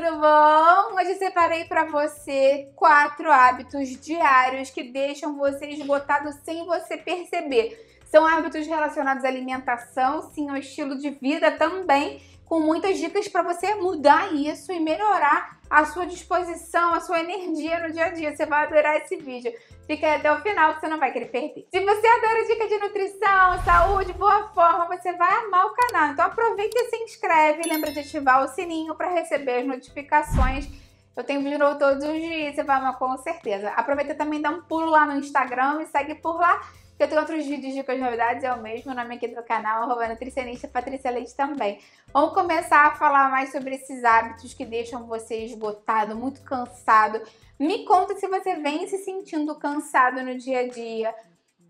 tudo bom? Hoje separei para você quatro hábitos diários que deixam você esgotado sem você perceber. São hábitos relacionados à alimentação, sim, ao estilo de vida também, com muitas dicas para você mudar isso e melhorar a sua disposição, a sua energia no dia a dia. Você vai adorar esse vídeo. Fica aí até o final que você não vai querer perder. Se você adora dica de nutrição, saúde, boa forma, você vai amar o canal. Então aproveita e se inscreve. Lembra de ativar o sininho para receber as notificações. Eu tenho vídeo novo todos os dias, você vai amar com certeza. Aproveita também dá um pulo lá no Instagram e segue por lá eu tenho outros vídeos, coisas novidades, é o mesmo nome aqui do canal, arroba nutricionista Patrícia Leite também. Vamos começar a falar mais sobre esses hábitos que deixam você esgotado, muito cansado. Me conta se você vem se sentindo cansado no dia a dia.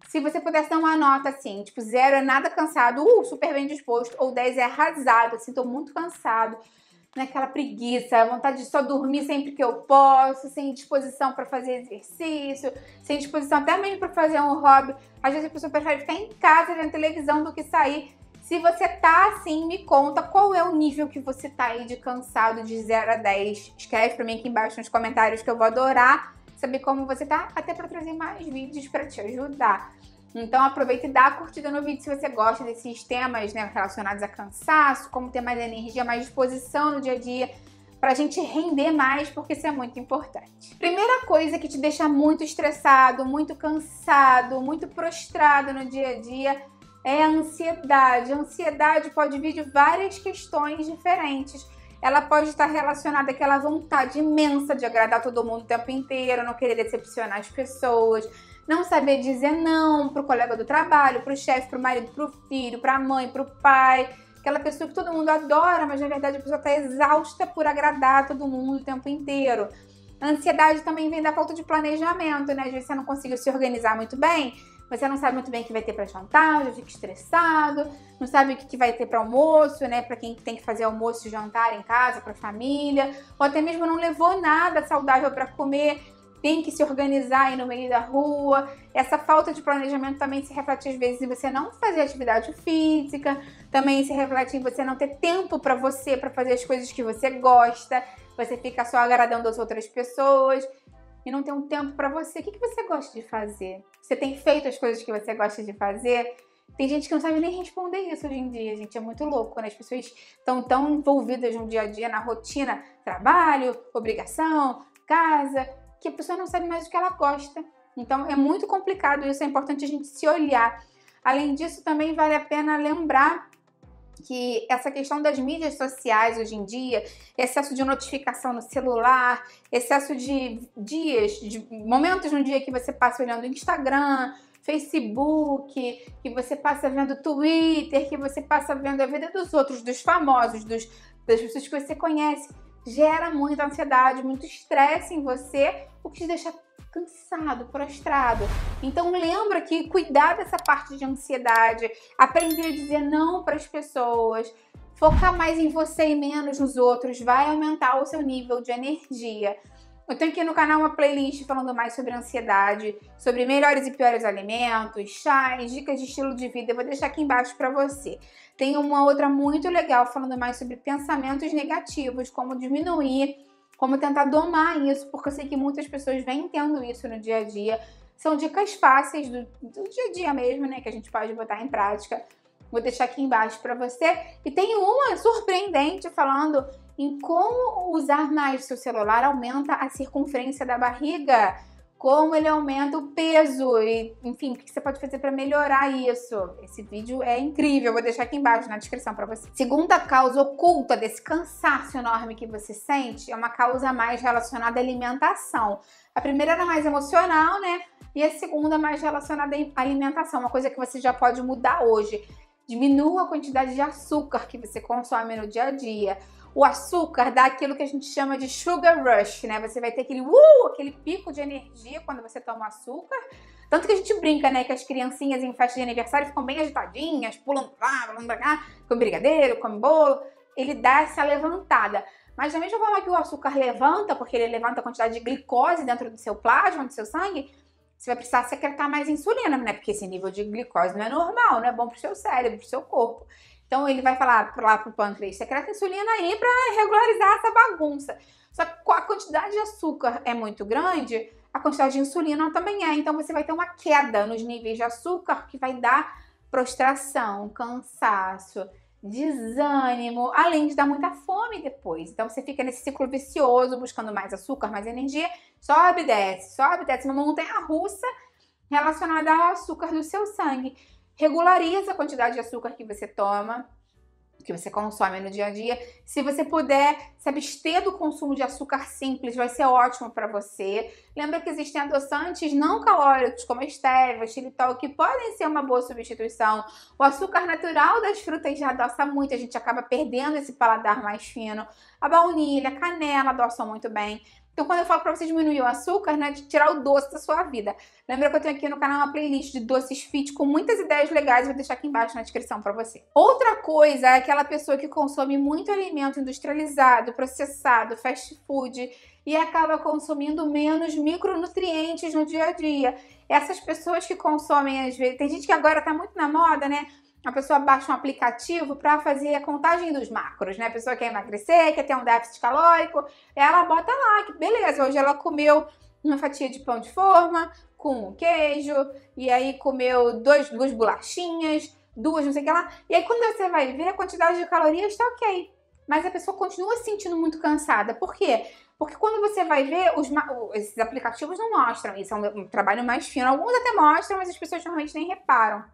Se você pudesse dar uma nota assim, tipo, zero é nada cansado, uh, super bem disposto, ou 10 é arrasado, assim, tô muito cansado naquela preguiça, vontade de só dormir sempre que eu posso, sem disposição para fazer exercício, sem disposição até mesmo para fazer um hobby. Às vezes a pessoa prefere ficar em casa na televisão do que sair. Se você tá assim, me conta qual é o nível que você tá aí de cansado de 0 a 10. Escreve para mim aqui embaixo nos comentários que eu vou adorar saber como você tá, até para trazer mais vídeos para te ajudar. Então aproveita e dá a curtida no vídeo se você gosta desses temas né, relacionados a cansaço, como ter mais energia, mais disposição no dia a dia, para a gente render mais, porque isso é muito importante. Primeira coisa que te deixa muito estressado, muito cansado, muito prostrado no dia a dia é a ansiedade. A ansiedade pode vir de várias questões diferentes. Ela pode estar relacionada àquela vontade imensa de agradar todo mundo o tempo inteiro, não querer decepcionar as pessoas não saber dizer não pro colega do trabalho, pro chefe, pro marido, pro filho, pra mãe, pro pai. Aquela pessoa que todo mundo adora, mas na verdade a pessoa está exausta por agradar todo mundo o tempo inteiro. A ansiedade também vem da falta de planejamento, né? Às vezes você não conseguiu se organizar muito bem, você não sabe muito bem o que vai ter para jantar, já fica estressado, não sabe o que vai ter para almoço, né? Para quem tem que fazer almoço e jantar em casa, para família, ou até mesmo não levou nada saudável para comer, tem que se organizar aí no meio da rua. Essa falta de planejamento também se reflete às vezes em você não fazer atividade física, também se reflete em você não ter tempo para você, para fazer as coisas que você gosta. Você fica só agradando as outras pessoas e não tem um tempo para você. O que, que você gosta de fazer? Você tem feito as coisas que você gosta de fazer? Tem gente que não sabe nem responder isso hoje em dia, gente. É muito louco, né? As pessoas estão tão envolvidas no dia a dia, na rotina, trabalho, obrigação, casa, que a pessoa não sabe mais o que ela gosta. Então é muito complicado isso, é importante a gente se olhar. Além disso, também vale a pena lembrar que essa questão das mídias sociais hoje em dia, excesso de notificação no celular, excesso de dias, de momentos no dia que você passa olhando o Instagram, Facebook, que você passa vendo Twitter, que você passa vendo a vida dos outros, dos famosos, dos, das pessoas que você conhece gera muita ansiedade, muito estresse em você, o que te deixa cansado, prostrado. Então lembra que cuidar dessa parte de ansiedade, aprender a dizer não para as pessoas, focar mais em você e menos nos outros, vai aumentar o seu nível de energia. Eu tenho aqui no canal uma playlist falando mais sobre ansiedade, sobre melhores e piores alimentos, chás, dicas de estilo de vida. Eu vou deixar aqui embaixo para você. Tem uma outra muito legal falando mais sobre pensamentos negativos, como diminuir, como tentar domar isso, porque eu sei que muitas pessoas vêm tendo isso no dia a dia. São dicas fáceis do, do dia a dia mesmo, né, que a gente pode botar em prática. Vou deixar aqui embaixo para você. E tem uma surpreendente falando em como usar mais o seu celular aumenta a circunferência da barriga, como ele aumenta o peso, e, enfim, o que você pode fazer para melhorar isso. Esse vídeo é incrível, vou deixar aqui embaixo na descrição para você. Segunda causa oculta desse cansaço enorme que você sente é uma causa mais relacionada à alimentação. A primeira era mais emocional, né? E a segunda mais relacionada à alimentação, uma coisa que você já pode mudar hoje. Diminua a quantidade de açúcar que você consome no dia a dia. O açúcar dá aquilo que a gente chama de sugar rush, né? Você vai ter aquele uh, aquele pico de energia quando você toma açúcar. Tanto que a gente brinca, né, que as criancinhas em festa de aniversário ficam bem agitadinhas, pulam pra lá, pulam pra cá, brigadeiro, com bolo. Ele dá essa levantada. Mas da mesma forma que o açúcar levanta, porque ele levanta a quantidade de glicose dentro do seu plasma, do seu sangue, você vai precisar secretar mais insulina, né? Porque esse nível de glicose não é normal, não é bom para o seu cérebro, para o seu corpo. Então ele vai falar lá pro pâncreas, secreta insulina aí para regularizar essa bagunça. Só que a quantidade de açúcar é muito grande, a quantidade de insulina também é. Então você vai ter uma queda nos níveis de açúcar que vai dar prostração, cansaço, desânimo, além de dar muita fome depois. Então você fica nesse ciclo vicioso, buscando mais açúcar, mais energia, sobe, desce, sobe, desce, uma montanha russa relacionada ao açúcar do seu sangue. Regulariza a quantidade de açúcar que você toma, que você consome no dia a dia. Se você puder se abster do consumo de açúcar simples, vai ser ótimo para você. Lembra que existem adoçantes não calóricos, como a stevia, xilitol, que podem ser uma boa substituição. O açúcar natural das frutas já adoça muito, a gente acaba perdendo esse paladar mais fino. A baunilha, a canela adoçam muito bem. Então, quando eu falo pra você diminuir o açúcar, né, de tirar o doce da sua vida. Lembra que eu tenho aqui no canal uma playlist de doces fit com muitas ideias legais, vou deixar aqui embaixo na descrição para você. Outra coisa é aquela pessoa que consome muito alimento industrializado, processado, fast food e acaba consumindo menos micronutrientes no dia a dia. Essas pessoas que consomem às vezes, tem gente que agora tá muito na moda, né? a pessoa baixa um aplicativo para fazer a contagem dos macros, né? A pessoa quer emagrecer, quer ter um déficit calórico, ela bota lá que beleza, hoje ela comeu uma fatia de pão de forma com queijo, e aí comeu dois, duas bolachinhas, duas não sei o que lá. E aí quando você vai ver a quantidade de calorias, está ok. Mas a pessoa continua se sentindo muito cansada. Por quê? Porque quando você vai ver, os, esses aplicativos não mostram. Isso é um, um trabalho mais fino. Alguns até mostram, mas as pessoas normalmente nem reparam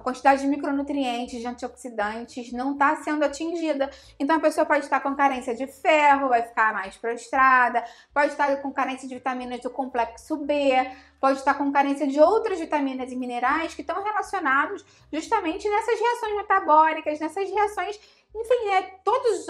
a quantidade de micronutrientes, de antioxidantes não está sendo atingida. Então a pessoa pode estar com carência de ferro, vai ficar mais prostrada, pode estar com carência de vitaminas do complexo B, pode estar com carência de outras vitaminas e minerais que estão relacionados justamente nessas reações metabólicas, nessas reações enfim, né, todas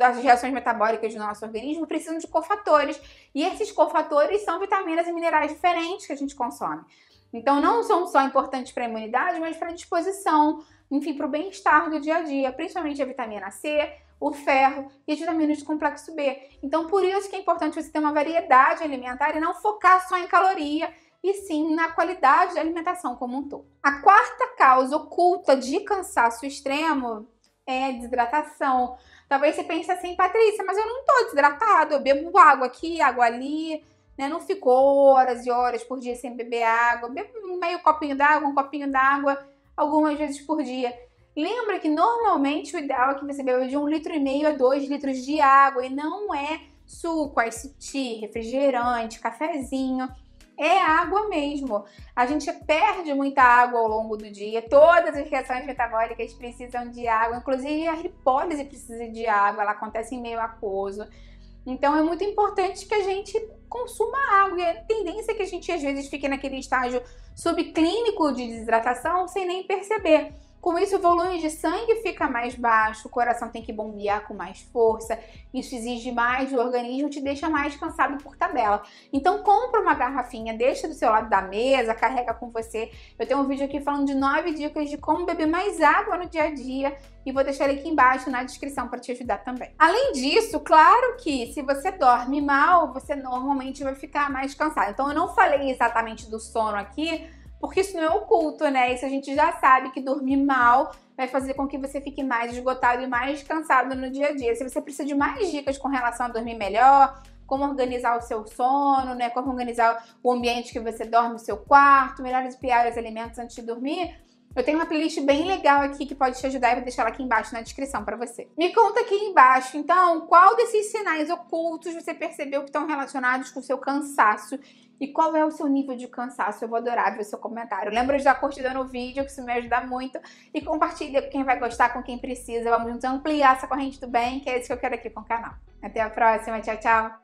as reações metabólicas do nosso organismo precisam de cofatores. E esses cofatores são vitaminas e minerais diferentes que a gente consome. Então, não são só importantes para a imunidade, mas para a disposição, enfim, para o bem-estar do dia a dia, principalmente a vitamina C, o ferro e as vitaminas do complexo B. Então, por isso que é importante você ter uma variedade alimentar e não focar só em caloria, e sim na qualidade da alimentação como um todo. A quarta causa oculta de cansaço extremo é desidratação. Talvez você pense assim, Patrícia, mas eu não estou desidratado, eu bebo água aqui, água ali, né? Não ficou horas e horas por dia sem beber água, bebe meio copinho d'água, um copinho d'água, algumas vezes por dia. Lembra que normalmente o ideal é que você beba de um litro e meio a dois litros de água e não é suco, ice tea, refrigerante, cafezinho. É água mesmo. A gente perde muita água ao longo do dia. Todas as reações metabólicas precisam de água, inclusive a hipólise precisa de água, ela acontece em meio aquoso. Então é muito importante que a gente consuma água. E a tendência é que a gente às vezes fique naquele estágio subclínico de desidratação sem nem perceber. Com isso, o volume de sangue fica mais baixo, o coração tem que bombear com mais força, isso exige mais do organismo, te deixa mais cansado por tabela. Então, compra uma garrafinha, deixa do seu lado da mesa, carrega com você. Eu tenho um vídeo aqui falando de 9 dicas de como beber mais água no dia a dia e vou deixar aqui embaixo na descrição para te ajudar também. Além disso, claro que se você dorme mal, você normalmente vai ficar mais cansado. Então, eu não falei exatamente do sono aqui porque isso não é oculto, né? Isso a gente já sabe que dormir mal vai fazer com que você fique mais esgotado e mais cansado no dia a dia. Se você precisa de mais dicas com relação a dormir melhor, como organizar o seu sono, né? Como organizar o ambiente que você dorme, o seu quarto, melhores e piores alimentos antes de dormir, eu tenho uma playlist bem legal aqui que pode te ajudar e vou deixar ela aqui embaixo na descrição para você. Me conta aqui embaixo, então, qual desses sinais ocultos você percebeu que estão relacionados com o seu cansaço e qual é o seu nível de cansaço? Eu vou adorar ver o seu comentário. Lembra de dar curtida no vídeo, que isso me ajuda muito. E compartilha com quem vai gostar, com quem precisa. Vamos juntos ampliar essa corrente do bem, que é isso que eu quero aqui com o canal. Até a próxima. Tchau, tchau.